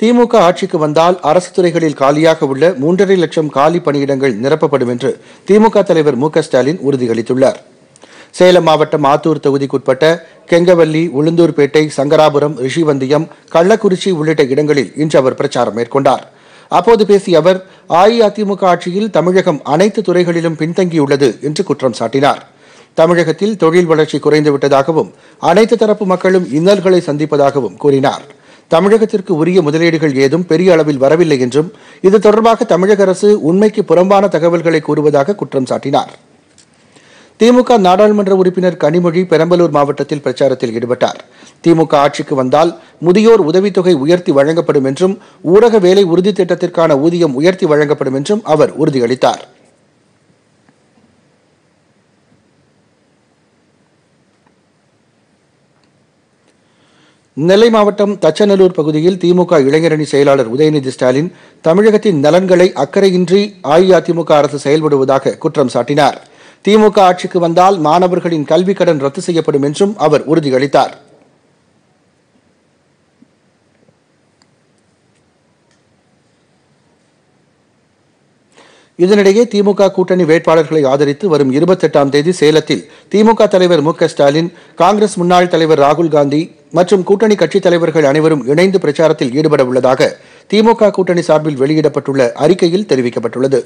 திமுக ஆட்சிக்கு வந்தால் அரசு துறைகளில் காலியாக உள்ள மூன்றரை லட்சம் காலி பணியிடங்கள் நிரப்பப்படும் என்று திமுக தலைவர் மு ஸ்டாலின் உறுதியளித்துள்ளார் சேலம் மாவட்டம் ஆத்தூர் தொகுதிக்குட்பட்ட கெங்கவல்லி உளுந்தூர்பேட்டை சங்கராபுரம் ரிஷிவந்தியம் கள்ளக்குறிச்சி உள்ளிட்ட இடங்களில் இன்று அவர் பிரச்சாரம் மேற்கொண்டார் அப்போது பேசிய அவர் அஇஅதிமுக ஆட்சியில் தமிழகம் அனைத்து துறைகளிலும் பின்தங்கியுள்ளது என்று குற்றம் சாட்டினார் தமிழகத்தில் தொழில் வளர்ச்சி குறைந்துவிட்டதாகவும் அனைத்து தரப்பு மக்களும் இன்னல்களை சந்திப்பதாகவும் கூறினாா் தமிழகத்திற்கு உரிய முதலீடுகள் ஏதும் பெரிய அளவில் வரவில்லை என்றும் இது தொடர்பாக தமிழக அரசு உண்மைக்கு புறம்பான தகவல்களை கூறுவதாக குற்றம் சாட்டினார் திமுக நாடாளுமன்ற உறுப்பினர் கனிமொழி பெரம்பலூர் மாவட்டத்தில் பிரச்சாரத்தில் ஈடுபட்டார் திமுக ஆட்சிக்கு வந்தால் முதியோர் உதவித்தொகை உயர்த்தி வழங்கப்படும் என்றும் ஊரக வேலை உறுதி திட்டத்திற்கான ஊதியம் உயர்த்தி வழங்கப்படும் என்றும் அவர் உறுதியளித்தாா் நெல்லை மாவட்டம் தச்சநல்லூர் பகுதியில் திமுக இளைஞரணி செயலாளர் உதயநிதி ஸ்டாலின் தமிழகத்தின் நலன்களை அக்கறையின்றி அஇஅதிமுக அரசு செயல்படுவதாக குற்றம் சாட்டினார் திமுக ஆட்சிக்கு வந்தால் மாணவர்களின் கல்விக் கடன் ரத்து செய்யப்படும் என்றும் அவர் உறுதியளித்தார் இதனிடையே திமுக கூட்டணி வேட்பாளர்களை ஆதரித்து வரும் இருபத்தெட்டாம் தேதி சேலத்தில் திமுக தலைவர் மு ஸ்டாலின் காங்கிரஸ் முன்னாள் தலைவர் ராகுல் காந்தி மற்றும் கூட்டணி கட்சித் தலைவர்கள் அனைவரும் இணைந்து பிரச்சாரத்தில் ஈடுபட உள்ளதாக திமுக கூட்டணி சார்பில் வெளியிடப்பட்டுள்ள அறிக்கையில் தெரிவிக்கப்பட்டுள்ளது